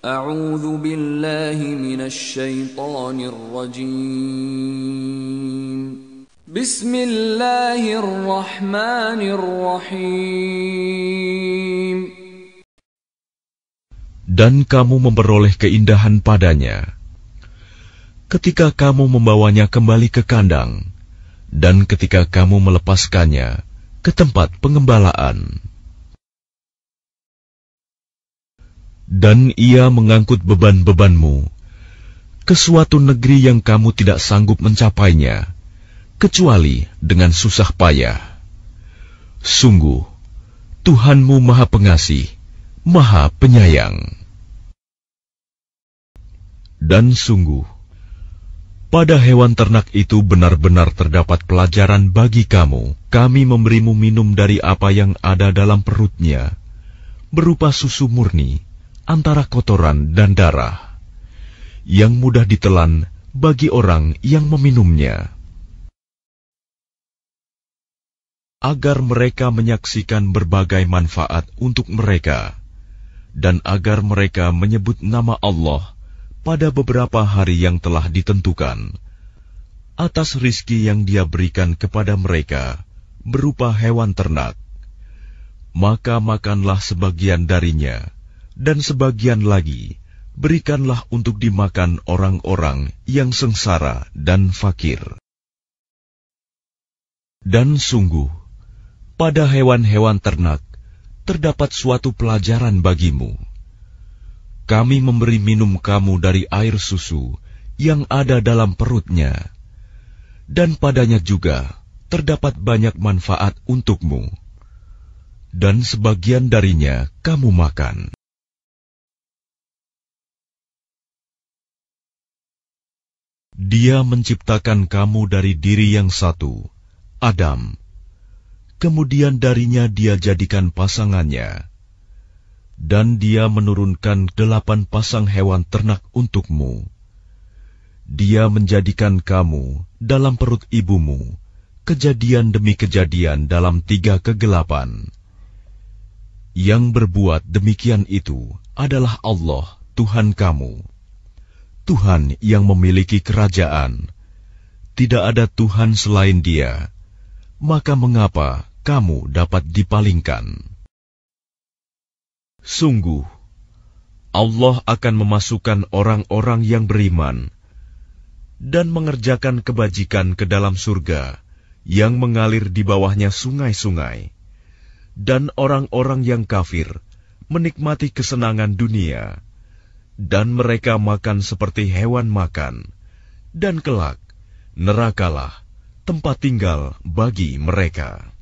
أعوذ بالله من الشيطان الرجيم بسم الله الرحمن الرحيم Dan kamu memperoleh keindahan padanya ketika kamu membawanya kembali ke kandang dan ketika kamu melepaskannya ke tempat pengembalaan. dan ia mengangkut beban-bebanmu ke suatu negeri yang kamu tidak sanggup mencapainya, kecuali dengan susah payah. Sungguh, Tuhanmu Maha Pengasih, Maha Penyayang. Dan sungguh, pada hewan ternak itu benar-benar terdapat pelajaran bagi kamu. Kami memberimu minum dari apa yang ada dalam perutnya, berupa susu murni antara kotoran dan darah, yang mudah ditelan bagi orang yang meminumnya, agar mereka menyaksikan berbagai manfaat untuk mereka, dan agar mereka menyebut nama Allah pada beberapa hari yang telah ditentukan atas rizki yang Dia berikan kepada mereka berupa hewan ternak, maka makanlah sebagian darinya dan sebagian lagi berikanlah untuk dimakan orang-orang yang sengsara dan fakir. Dan sungguh, pada hewan-hewan ternak terdapat suatu pelajaran bagimu. Kami memberi minum kamu dari air susu yang ada dalam perutnya, dan padanya juga terdapat banyak manfaat untukmu, dan sebagian darinya kamu makan. Dia menciptakan kamu dari diri yang satu, Adam. Kemudian darinya dia jadikan pasangannya. Dan dia menurunkan delapan pasang hewan ternak untukmu. Dia menjadikan kamu dalam perut ibumu, kejadian demi kejadian dalam tiga kegelapan. Yang berbuat demikian itu adalah Allah, Tuhan kamu Tuhan yang memiliki kerajaan. Tidak ada Tuhan selain Dia. Maka mengapa kamu dapat dipalingkan? Sungguh, Allah akan memasukkan orang-orang yang beriman dan mengerjakan kebajikan ke dalam surga yang mengalir di bawahnya sungai-sungai, dan orang-orang yang kafir menikmati kesenangan dunia dan mereka makan seperti hewan makan, dan kelak nerakalah tempat tinggal bagi mereka.